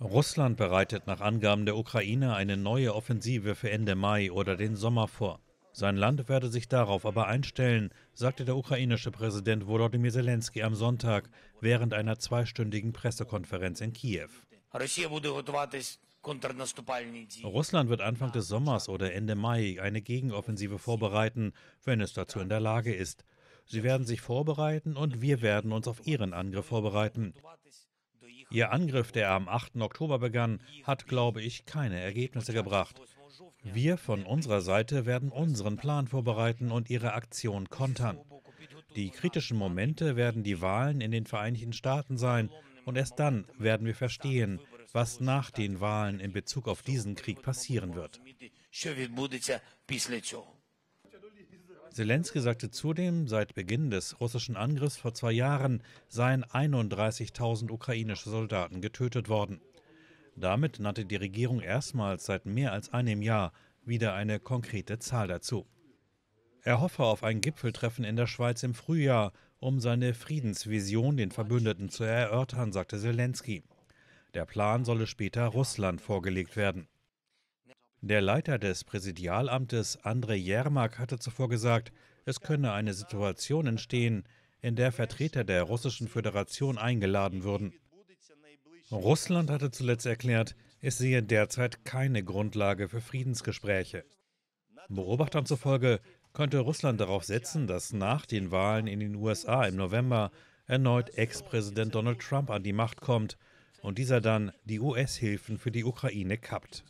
Russland bereitet nach Angaben der Ukraine eine neue Offensive für Ende Mai oder den Sommer vor. Sein Land werde sich darauf aber einstellen, sagte der ukrainische Präsident Volodymyr Zelensky am Sonntag während einer zweistündigen Pressekonferenz in Kiew. Russland wird Anfang des Sommers oder Ende Mai eine Gegenoffensive vorbereiten, wenn es dazu in der Lage ist. Sie werden sich vorbereiten und wir werden uns auf ihren Angriff vorbereiten. Ihr Angriff, der am 8. Oktober begann, hat, glaube ich, keine Ergebnisse gebracht. Wir von unserer Seite werden unseren Plan vorbereiten und ihre Aktion kontern. Die kritischen Momente werden die Wahlen in den Vereinigten Staaten sein und erst dann werden wir verstehen, was nach den Wahlen in Bezug auf diesen Krieg passieren wird. Zelensky sagte zudem, seit Beginn des russischen Angriffs vor zwei Jahren seien 31.000 ukrainische Soldaten getötet worden. Damit nannte die Regierung erstmals seit mehr als einem Jahr wieder eine konkrete Zahl dazu. Er hoffe auf ein Gipfeltreffen in der Schweiz im Frühjahr, um seine Friedensvision den Verbündeten zu erörtern, sagte Zelensky. Der Plan solle später Russland vorgelegt werden. Der Leiter des Präsidialamtes Andrei Jermak hatte zuvor gesagt, es könne eine Situation entstehen, in der Vertreter der Russischen Föderation eingeladen würden. Russland hatte zuletzt erklärt, es sehe derzeit keine Grundlage für Friedensgespräche. Beobachtern zufolge könnte Russland darauf setzen, dass nach den Wahlen in den USA im November erneut Ex-Präsident Donald Trump an die Macht kommt und dieser dann die US-Hilfen für die Ukraine kappt.